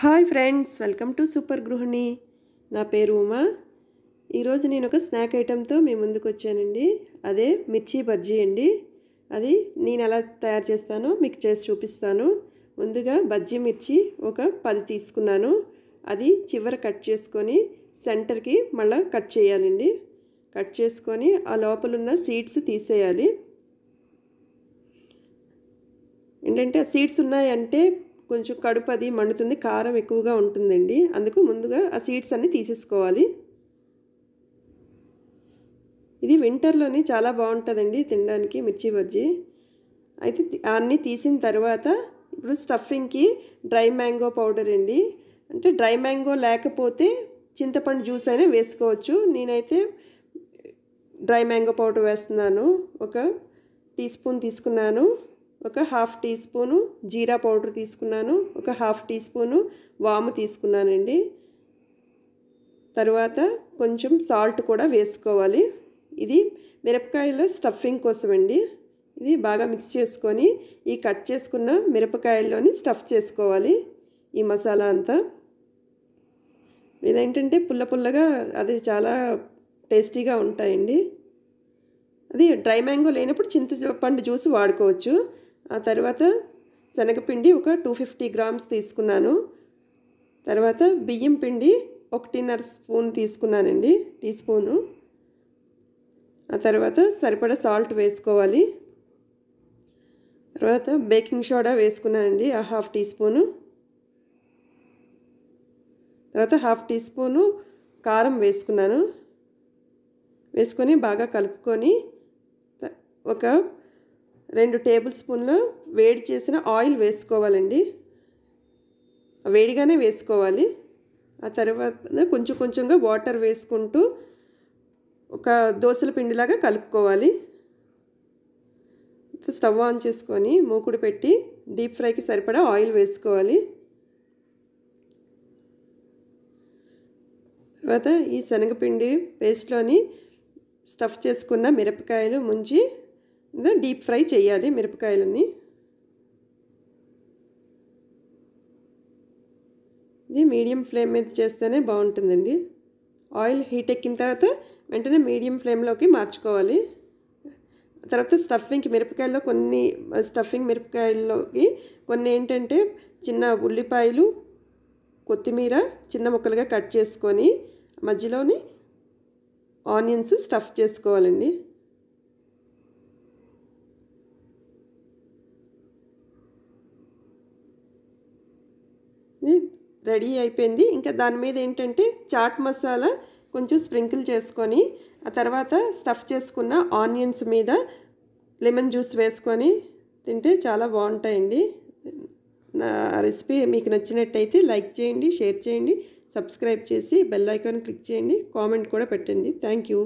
hi friends welcome to super గృహిణి నా పేరు ఉమా ఈరోజు నేను ఒక స్నాక్ ఐటెంతో మీ ముందుకు వచ్చానండి అదే మిర్చి బజ్జీ అండి అది నేను ఎలా తయారు చేస్తానో మీకు చేసి చూపిస్తాను ముందుగా బజ్జీ మిర్చి ఒక పది తీసుకున్నాను అది చివర కట్ చేసుకొని సెంటర్కి మళ్ళీ కట్ చేయాలండి కట్ చేసుకొని ఆ లోపలున్న సీడ్స్ తీసేయాలి ఏంటంటే ఆ సీడ్స్ ఉన్నాయంటే కొంచెం కడుపు అది మండుతుంది కారం ఎక్కువగా ఉంటుందండి అందుకు ముందుగా ఆ సీడ్స్ అన్నీ తీసేసుకోవాలి ఇది వింటర్లోనే చాలా బాగుంటుందండి తినడానికి మిర్చి బజ్జీ అయితే అన్నీ తీసిన తర్వాత ఇప్పుడు స్టఫింగ్కి డ్రై మ్యాంగో పౌడర్ అండి అంటే డ్రై మ్యాంగో లేకపోతే చింతపండు జ్యూస్ అయినా వేసుకోవచ్చు నేనైతే డ్రై మ్యాంగో పౌడర్ వేస్తున్నాను ఒక టీ స్పూన్ తీసుకున్నాను ఒక half teaspoon jeera powder తీసుకున్నాను ఒక హాఫ్ టీ స్పూను వాము తీసుకున్నానండి తర్వాత కొంచెం సాల్ట్ కూడా వేసుకోవాలి ఇది మిరపకాయల స్టఫింగ్ కోసం అండి ఇది బాగా మిక్స్ చేసుకొని ఈ కట్ చేసుకున్న మిరపకాయల్లోని స్టఫ్ చేసుకోవాలి ఈ మసాలా అంతా ఇదేంటంటే పుల్ల పుల్లగా అది చాలా టేస్టీగా ఉంటాయండి అది డ్రై మ్యాంగో లేనప్పుడు చింతపండు జ్యూస్ వాడుకోవచ్చు ఆ తర్వాత శనగపిండి ఒక టూ ఫిఫ్టీ గ్రామ్స్ తీసుకున్నాను తర్వాత బియ్యం పిండి ఒకటిన్నర స్పూన్ తీసుకున్నానండి టీ స్పూను ఆ తర్వాత సరిపడా సాల్ట్ వేసుకోవాలి తర్వాత బేకింగ్ సోడా వేసుకున్నానండి ఆ హాఫ్ టీ స్పూను తర్వాత హాఫ్ టీ స్పూను కారం వేసుకున్నాను వేసుకొని బాగా కలుపుకొని ఒక రెండు టేబుల్ స్పూన్లు వేడి చేసిన ఆయిల్ వేసుకోవాలండి వేడిగానే వేసుకోవాలి ఆ తర్వాత కొంచెం కొంచెంగా వాటర్ వేసుకుంటూ ఒక దోశల పిండిలాగా కలుపుకోవాలి స్టవ్ ఆన్ చేసుకొని మూకుడు పెట్టి డీప్ ఫ్రైకి సరిపడా ఆయిల్ వేసుకోవాలి తర్వాత ఈ శనగపిండి పేస్ట్లోని స్టఫ్ చేసుకున్న మిరపకాయలు ముంచి డీప్ ఫ్రై చేయాలి మిరపకాయలన్నీ ఇది మీడియం ఫ్లేమ్ మీద చేస్తేనే బాగుంటుందండి ఆయిల్ హీట్ ఎక్కిన తర్వాత వెంటనే మీడియం ఫ్లేమ్లోకి మార్చుకోవాలి తర్వాత స్టఫింగ్కి మిరపకాయల్లో కొన్ని స్టఫింగ్ మిరపకాయల్లోకి కొన్ని ఏంటంటే చిన్న ఉల్లిపాయలు కొత్తిమీర చిన్న ముక్కలుగా కట్ చేసుకొని మధ్యలోని ఆనియన్స్ స్టఫ్ చేసుకోవాలండి రెడీ అయిపోయింది ఇంకా దాని మీద ఏంటంటే చాట్ మసాలా కొంచెం స్ప్రింకిల్ చేసుకొని ఆ తర్వాత స్టఫ్ చేసుకున్న ఆనియన్స్ మీద లెమన్ జ్యూస్ వేసుకొని తింటే చాలా బాగుంటాయండి నా రెసిపీ మీకు నచ్చినట్టయితే లైక్ చేయండి షేర్ చేయండి సబ్స్క్రైబ్ చేసి బెల్ ఐకాన్ క్లిక్ చేయండి కామెంట్ కూడా పెట్టండి థ్యాంక్ యూ